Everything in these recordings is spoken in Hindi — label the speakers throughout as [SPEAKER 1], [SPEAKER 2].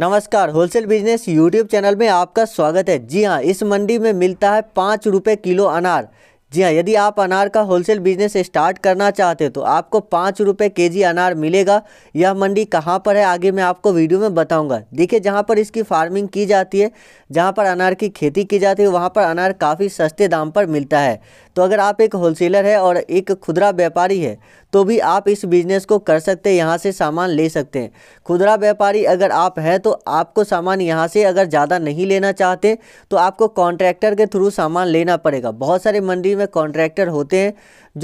[SPEAKER 1] नमस्कार होलसेल बिजनेस यूट्यूब चैनल में आपका स्वागत है जी हाँ इस मंडी में मिलता है पाँच रुपये किलो अनार जी हाँ यदि आप अनार का होलसेल बिजनेस स्टार्ट करना चाहते हो तो आपको पाँच रुपये के जी अनार मिलेगा यह मंडी कहाँ पर है आगे मैं आपको वीडियो में बताऊंगा देखिए जहाँ पर इसकी फार्मिंग की जाती है जहाँ पर अनार की खेती की जाती है वहाँ पर अनार काफ़ी सस्ते दाम पर मिलता है तो अगर आप एक होलसेलर है और एक खुदरा व्यापारी है तो भी आप इस बिज़नेस को कर सकते हैं यहाँ से सामान ले सकते हैं खुदरा व्यापारी अगर आप हैं तो आपको सामान यहाँ से अगर ज़्यादा नहीं लेना चाहते तो आपको कॉन्ट्रैक्टर के थ्रू सामान लेना पड़ेगा बहुत सारे मंडी में कॉन्ट्रैक्टर होते हैं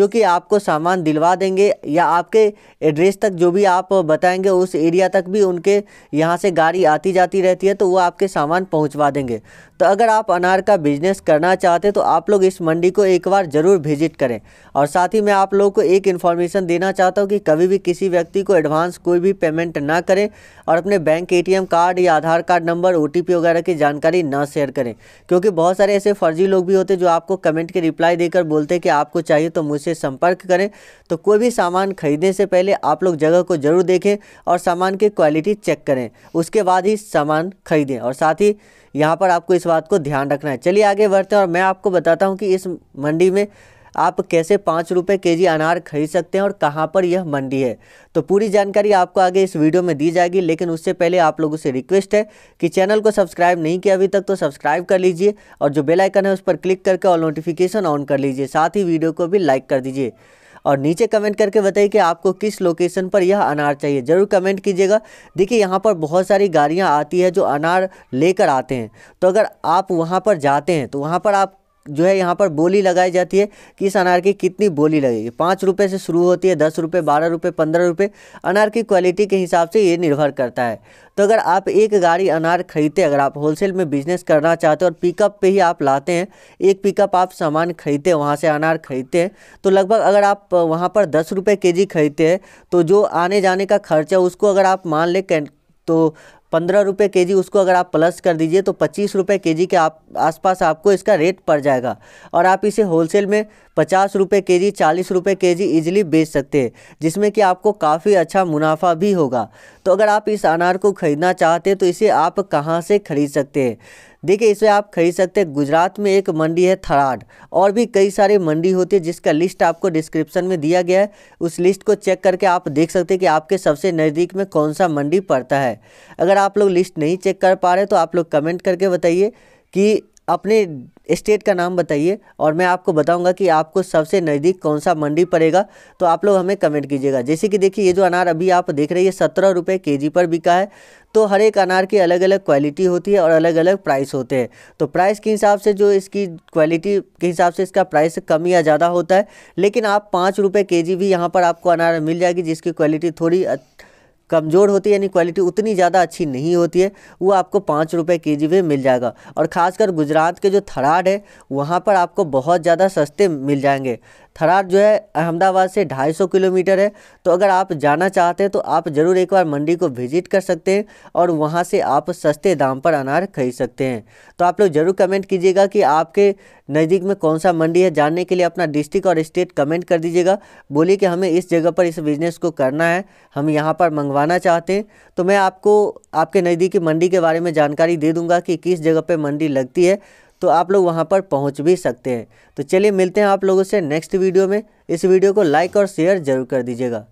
[SPEAKER 1] जो कि आपको सामान दिलवा देंगे या आपके एड्रेस तक जो भी आप बताएंगे उस एरिया तक भी उनके यहाँ से गाड़ी आती जाती रहती है तो वो आपके सामान पहुँचवा देंगे तो अगर आप अनार का बिजनेस करना चाहते तो आप लोग इस मंडी को एक बार बार ज़रूर विजिट करें और साथ ही मैं आप लोगों को एक इन्फॉर्मेशन देना चाहता हूँ कि कभी भी किसी व्यक्ति को एडवांस कोई भी पेमेंट ना करें और अपने बैंक एटीएम कार्ड या आधार कार्ड नंबर ओ वगैरह की जानकारी ना शेयर करें क्योंकि बहुत सारे ऐसे फर्जी लोग भी होते जो आपको कमेंट के रिप्लाई देकर बोलते हैं कि आपको चाहिए तो मुझसे संपर्क करें तो कोई भी सामान खरीदने से पहले आप लोग जगह को ज़रूर देखें और सामान की क्वालिटी चेक करें उसके बाद ही सामान खरीदें और साथ ही यहाँ पर आपको इस बात को ध्यान रखना है चलिए आगे बढ़ते हैं और मैं आपको बताता हूँ कि इस मंडी में आप कैसे पाँच रुपये के जी अनार खरीद सकते हैं और कहाँ पर यह मंडी है तो पूरी जानकारी आपको आगे इस वीडियो में दी जाएगी लेकिन उससे पहले आप लोगों से रिक्वेस्ट है कि चैनल को सब्सक्राइब नहीं किया अभी तक तो सब्सक्राइब कर लीजिए और जो बेलाइकन है उस पर क्लिक करके और नोटिफिकेशन ऑन कर लीजिए साथ ही वीडियो को भी लाइक कर दीजिए और नीचे कमेंट करके बताइए कि आपको किस लोकेशन पर यह अनार चाहिए ज़रूर कमेंट कीजिएगा देखिए यहाँ पर बहुत सारी गाड़ियाँ आती है जो अनार लेकर आते हैं तो अगर आप वहाँ पर जाते हैं तो वहाँ पर आप जो है यहाँ पर बोली लगाई जाती है कि इस अनार की कितनी बोली लगेगी पाँच रुपये से शुरू होती है दस रुपये बारह रुपये पंद्रह रुपये अनार की क्वालिटी के हिसाब से ये निर्भर करता है तो अगर आप एक गाड़ी अनार खरीदते अगर आप होलसेल में बिजनेस करना चाहते हो और पिकअप पे ही आप लाते हैं एक पिकअप आप सामान खरीदते हैं वहाँ से अनार खरीदते हैं तो लगभग अगर आप वहाँ पर दस रुपये के जी खरीदते हैं तो जो आने जाने का खर्चा उसको अगर आप मान लें तो पंद्रह रुपये के जी उसको अगर आप प्लस कर दीजिए तो पच्चीस रुपये के जी के आप आसपास आपको इसका रेट पड़ जाएगा और आप इसे होलसेल में पचास रुपये के जी चालीस रुपये के जी ईजिली बेच सकते हैं जिसमें कि आपको काफ़ी अच्छा मुनाफा भी होगा तो अगर आप इस अनार को ख़रीदना चाहते हैं तो इसे आप कहाँ से ख़रीद सकते हैं देखिए इसे आप खरीद सकते हैं गुजरात में एक मंडी है थराड और भी कई सारे मंडी होती है जिसका लिस्ट आपको डिस्क्रिप्शन में दिया गया है उस लिस्ट को चेक करके आप देख सकते हैं कि आपके सबसे नज़दीक में कौन सा मंडी पड़ता है अगर आप लोग लिस्ट नहीं चेक कर पा रहे तो आप लोग कमेंट करके बताइए कि अपने स्टेट का नाम बताइए और मैं आपको बताऊंगा कि आपको सबसे नज़दीक कौन सा मंडी पड़ेगा तो आप लोग हमें कमेंट कीजिएगा जैसे कि देखिए ये जो अनार अभी आप देख रहे हैं सत्रह रुपये के जी पर बिका है तो हर एक अनार की अलग अलग क्वालिटी होती है और अलग अलग प्राइस होते हैं तो प्राइस के हिसाब से जो इसकी क्वालिटी के हिसाब से इसका प्राइस कम या ज़्यादा होता है लेकिन आप पाँच रुपये के जी भी यहाँ पर आपको अनार मिल जाएगी जिसकी क्वालिटी थोड़ी कमज़ोर होती है यानी क्वालिटी उतनी ज़्यादा अच्छी नहीं होती है वो आपको पाँच रुपये के जी में मिल जाएगा और ख़ासकर गुजरात के जो थराड है वहाँ पर आपको बहुत ज़्यादा सस्ते मिल जाएंगे थरार जो है अहमदाबाद से 250 किलोमीटर है तो अगर आप जाना चाहते हैं तो आप ज़रूर एक बार मंडी को विजिट कर सकते हैं और वहाँ से आप सस्ते दाम पर अनार खरीद सकते हैं तो आप लोग ज़रूर कमेंट कीजिएगा कि आपके नज़दीक में कौन सा मंडी है जानने के लिए अपना डिस्ट्रिक्ट और स्टेट कमेंट कर दीजिएगा बोलिए कि हमें इस जगह पर इस बिज़नेस को करना है हम यहाँ पर मंगवाना चाहते हैं तो मैं आपको आपके नज़दीकी मंडी के बारे में जानकारी दे दूँगा कि किस जगह पर मंडी लगती है तो आप लोग वहाँ पर पहुँच भी सकते हैं तो चलिए मिलते हैं आप लोगों से नेक्स्ट वीडियो में इस वीडियो को लाइक और शेयर ज़रूर कर दीजिएगा